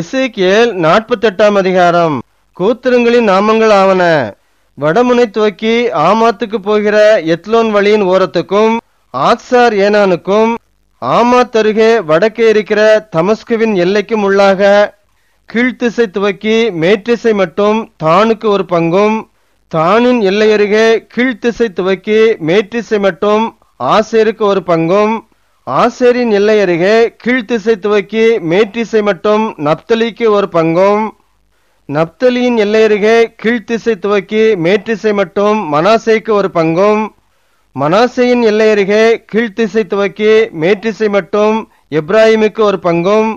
இசைக்கியல் நாற்பத்தெட்டாம் அதிகாரம் கூத்திரங்களின் நாமங்கள் ஆவன வடமுனை துவக்கி ஆமாத்துக்கு போகிற எத்லோன் வழியின் ஓரத்துக்கும் ஆக்சார் ஏனானுக்கும் ஆமாத் அருகே வடக்கே இருக்கிற தமஸ்குவின் எல்லைக்கும் உள்ளாக கீழ்த்திசை துவக்கி மேற்றிசை மட்டும் தானுக்கு ஒரு பங்கும் தானின் எல்லையருகே கீழ்த்திசை துவக்கி மேற்றிசை மட்டும் ஆசேருக்கு ஒரு பங்கும் ஆசேரின் எல்லை அருகே கீழ்த்திசை துவக்கி மேற்றிசை மட்டும் நப்தலிக்கு ஒரு பங்கும் நப்தலியின் எல்லை அருகே கீழ்த்திசை துவக்கி மேற்றிசை மட்டும் மனாசைக்கு ஒரு பங்கும் மனாசையின் எல்லை அருகே கீழ்த்திசை துவக்கி மேற்றிசை மட்டும் இப்ராஹிமுக்கு ஒரு பங்கும்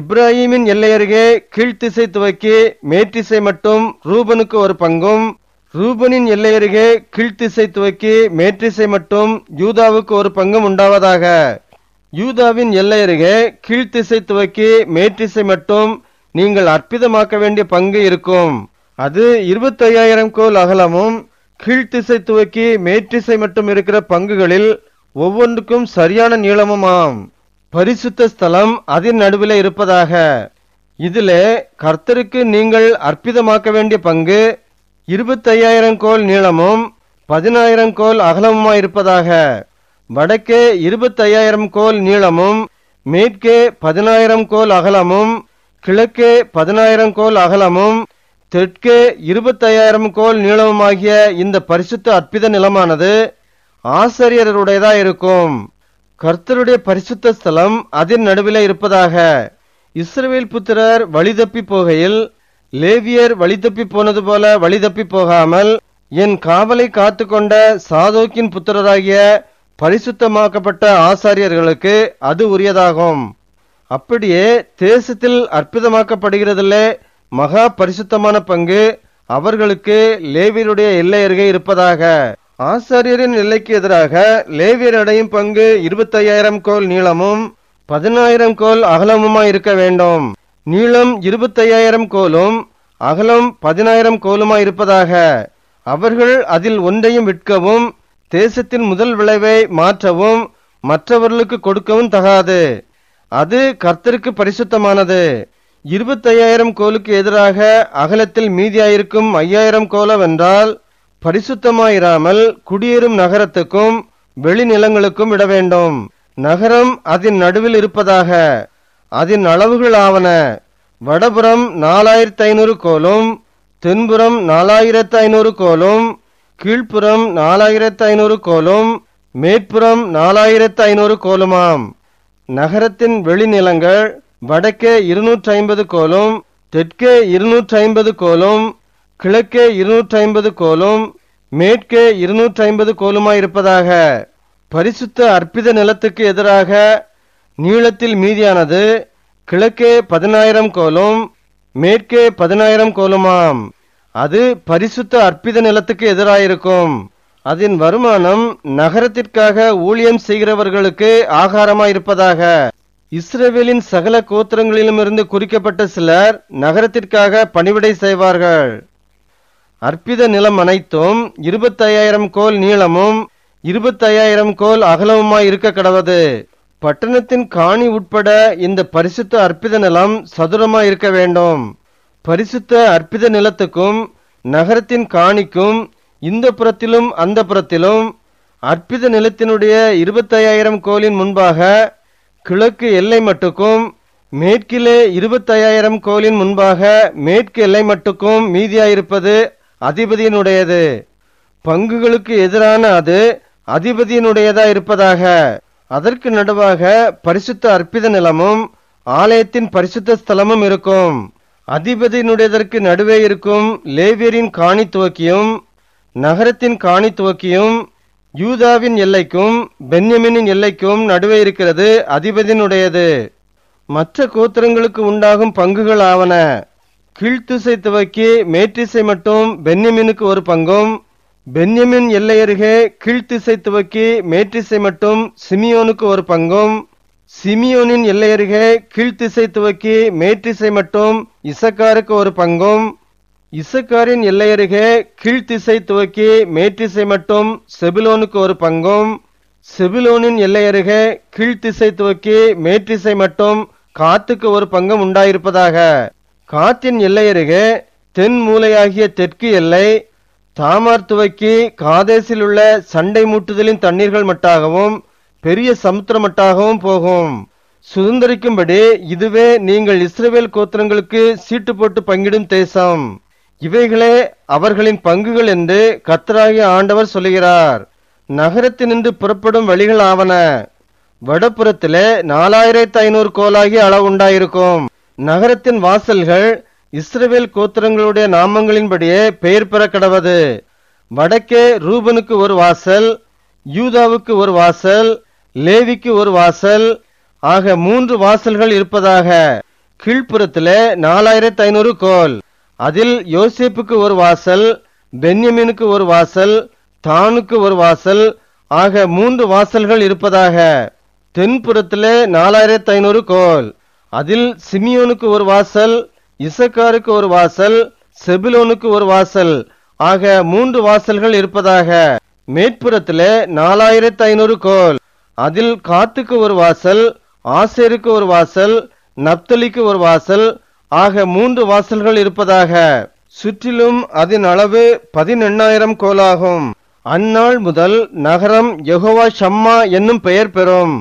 இப்ராஹிமின் எல்லை அருகே கீழ்த்திசை துவக்கி மேற்றிசை மட்டும் ரூபனுக்கு ஒரு பங்கும் ரூபனின் எல்லையருகே கீழ்த்திசை துவக்கி மேற்றிசை மட்டும் யூதாவுக்கு ஒரு பங்கும் உண்டாவதாக யூதாவின் எல்லையருகே கீழ்த்திசை துவக்கி மேற்றிசை மட்டும் நீங்கள் அற்பிதமாக்க வேண்டிய பங்கு இருக்கும் அது இருபத்தையாயிரம் கோல் அகலமும் கீழ்த்திசை துவக்கி மேற்றிசை மட்டும் இருக்கிற பங்குகளில் ஒவ்வொன்றுக்கும் சரியான நீளமுமாம் பரிசுத்த ஸ்தலம் அதன் நடுவில் இருப்பதாக இதிலே கர்த்தருக்கு நீங்கள் அற்பிதமாக்க வேண்டிய பங்கு இருபத்தையாயிரம் கோல் நீளமும் பதினாயிரம் கோல் அகலமுமாயிருப்பதாக வடக்கே இருபத்தையாயிரம் கோல் நீளமும் மேற்கே பதினாயிரம் கோல் அகலமும் கிழக்கே பதினாயிரம் கோல் அகலமும் தெற்கே இருபத்தையாயிரம் கோல் நீளமுமாகிய இந்த பரிசுத்த அற்பித நிலமானது ஆசிரியருடையதா இருக்கும் கர்த்தருடைய பரிசுத்த ஸ்தலம் அதன் நடுவில் இருப்பதாக இஸ்ரவேல் புத்திரர் வழிதப்பி போகையில் லேவியர் வழிதப்பி போனது போல வழிதப்பி போகாமல் என் காவலை காத்து கொண்ட சாதோக்கின் புத்திரராகிய பரிசுத்தமாக்கப்பட்ட ஆசாரியர்களுக்கு அது உரியதாகும் அப்படியே தேசத்தில் அற்புதமாக்கப்படுகிறதிலே மகா பரிசுத்தமான பங்கு அவர்களுக்கு லேவியருடைய எல்லை அருகே இருப்பதாக ஆசாரியரின் எல்லைக்கு எதிராக லேவியர் அடையும் பங்கு இருபத்தையாயிரம் கோல் நீளமும் பதினாயிரம் கோல் அகலமுமாய் இருக்க வேண்டும் நீளம் இருபத்தையாயிரம் கோலும் அகலம் பதினாயிரம் கோலுமா இருப்பதாக அவர்கள் அதில் ஒன்றையும் விற்கவும் தேசத்தின் முதல் விளைவை மாற்றவும் மற்றவர்களுக்கு கொடுக்கவும் தகாது அது கர்த்தருக்கு பரிசுத்தமானது இருபத்தையாயிரம் கோலுக்கு எதிராக அகலத்தில் மீதியாயிருக்கும் ஐயாயிரம் கோலவென்றால் பரிசுத்தமாயிராமல் குடியேறும் நகரத்துக்கும் வெளிநிலங்களுக்கும் விட வேண்டும் நகரம் அதன் நடுவில் இருப்பதாக அதன் அளவுகள் ஆவன வடபுறம் நாலாயிரத்து ஐநூறு கோலும் தென்புறம் நாலாயிரத்து ஐநூறு கோலும் கீழ்ப்புறம் நாலாயிரத்து ஐநூறு கோலும் மேற்புறம் நாலாயிரத்து ஐநூறு கோலுமாம் நகரத்தின் வெளிநிலங்கள் வடக்கே இருநூற்றி ஐம்பது கோலும் தெற்கே இருநூற்றி ஐம்பது கோலும் கிழக்கே இருநூற்றி ஐம்பது கோலும் மேற்கே இருநூற்றி ஐம்பது கோலுமாயிருப்பதாக பரிசுத்த அற்பித நிலத்துக்கு எதிராக நீளத்தில் மீதியானது கிழக்கே பதினாயிரம் கோலும் மேற்கே பதினாயிரம் கோலுமாம் அது பரிசுத்த அற்பித நிலத்துக்கு எதிராயிருக்கும் அதன் வருமானம் நகரத்திற்காக ஊழியம் செய்கிறவர்களுக்கு ஆகாரமாயிருப்பதாக இஸ்ரேவேலின் சகல கோத்திரங்களிலுமிருந்து குறிக்கப்பட்ட சிலர் நகரத்திற்காக பணிவிடை செய்வார்கள் அற்பித நிலம் அனைத்தும் இருபத்தையாயிரம் கோல் நீளமும் இருபத்தையாயிரம் கோல் அகலவுமாய் இருக்க கடவது பட்டணத்தின் காணி உட்பட இந்த பரிசுத்த அற்பித நிலம் சதுரமாக இருக்க வேண்டும் பரிசுத்த அற்பித நிலத்துக்கும் நகரத்தின் காணிக்கும் இந்த புறத்திலும் அந்த புறத்திலும் அற்பித நிலத்தினுடைய இருபத்தையாயிரம் கோலின் முன்பாக கிழக்கு எல்லை மட்டுக்கும் மேற்கிலே இருபத்தையாயிரம் கோலின் முன்பாக மேற்கு எல்லை மட்டுக்கும் மீதியாயிருப்பது அதிபதியினுடையது பங்குகளுக்கு எதிரான அது அதிபதியினுடையதா இருப்பதாக அதற்கு நடுவாக பரிசுத்த அற்பித நிலமும் ஆலயத்தின் பரிசுத்த ஸ்தலமும் இருக்கும் அதிபதியினுடையதற்கு நடுவே இருக்கும் லேவியரின் காணி துவக்கியும் நகரத்தின் காணி துவக்கியும் யூதாவின் எல்லைக்கும் பென்யமினின் எல்லைக்கும் நடுவே இருக்கிறது அதிபதியினுடையது மற்ற கோத்திரங்களுக்கு உண்டாகும் பங்குகள் ஆவன கீழ்த்திசை துவக்கி மேற்றிசை மட்டும் பென்னிமினுக்கு ஒரு பங்கும் பென்யமின் எல்லையருகே கீழ்த்திசை துவக்கி மேற்றிசை மட்டும் சிமியோனுக்கு ஒரு பங்கும் சிமியோனின் எல்லையருகே கீழ்த்திசை துவக்கி மேற்றிசை மட்டும் இசக்காருக்கு ஒரு பங்கும் இசக்காரின் எல்லையருகே கீழ்த்திசை துவக்கி மேற்றிசை மட்டும் செபிலோனுக்கு ஒரு பங்கும் செபிலோனின் எல்லையருகே கீழ்த்திசை துவக்கி மேற்றிசை மட்டும் காத்துக்கு ஒரு பங்கும் உண்டாயிருப்பதாக காத்தின் எல்லையருகே தென் மூலையாகிய தெற்கு எல்லை தாமார் காதேசில் உள்ள சண்டை மூட்டுதலின் தண்ணீர்கள் மட்டாகவும் பெரிய சமுத்திர மட்டாகவும் போகும் சுதந்திரிக்கும்படி இதுவே நீங்கள் இஸ்ரேல் கோத்திரங்களுக்கு சீட்டு போட்டு பங்கிடும் தேசம் இவைகளே அவர்களின் பங்குகள் என்று கத்தராகிய ஆண்டவர் சொல்லுகிறார் நகரத்தினின்று புறப்படும் வழிகள் ஆவன வடப்புறத்திலே நாலாயிரத்தி ஐநூறு கோலாகி அளவு உண்டாயிருக்கும் நகரத்தின் வாசல்கள் இஸ்ரவேல் கோத்திரங்களுடைய நாமங்களின்படியே பெயர் பெற கடவது வடக்கே ரூபனுக்கு ஒரு வாசல் யூதாவுக்கு ஒரு வாசல் லேவிக்கு ஒரு வாசல் ஆக மூன்று வாசல்கள் இருப்பதாக கீழ்புறத்தில் நாலாயிரத்தி ஐநூறு கோல் அதில் யோசேப்புக்கு ஒரு வாசல் பென்யமினுக்கு ஒரு வாசல் தானுக்கு ஒரு வாசல் ஆக மூன்று வாசல்கள் இருப்பதாக தென்புறத்தில் நாலாயிரத்தி ஐநூறு கோல் அதில் சிமியோனுக்கு ஒரு வாசல் இசக்காருக்கு ஒரு வாசல் செபிலோனுக்கு ஒரு வாசல் ஆக மூன்று வாசல்கள் இருப்பதாக மேற்புறத்திலே நாலாயிரத்து ஐநூறு கோல் அதில் காத்துக்கு ஒரு வாசல் ஆசேருக்கு ஒரு வாசல் நப்தலிக்கு ஒரு வாசல் ஆக மூன்று வாசல்கள் இருப்பதாக சுற்றிலும் அதன் அளவு பதினெண்ணாயிரம் கோலாகும் அந்நாள் முதல் நகரம் யகோவா ஷம்மா என்னும் பெயர் பெறும்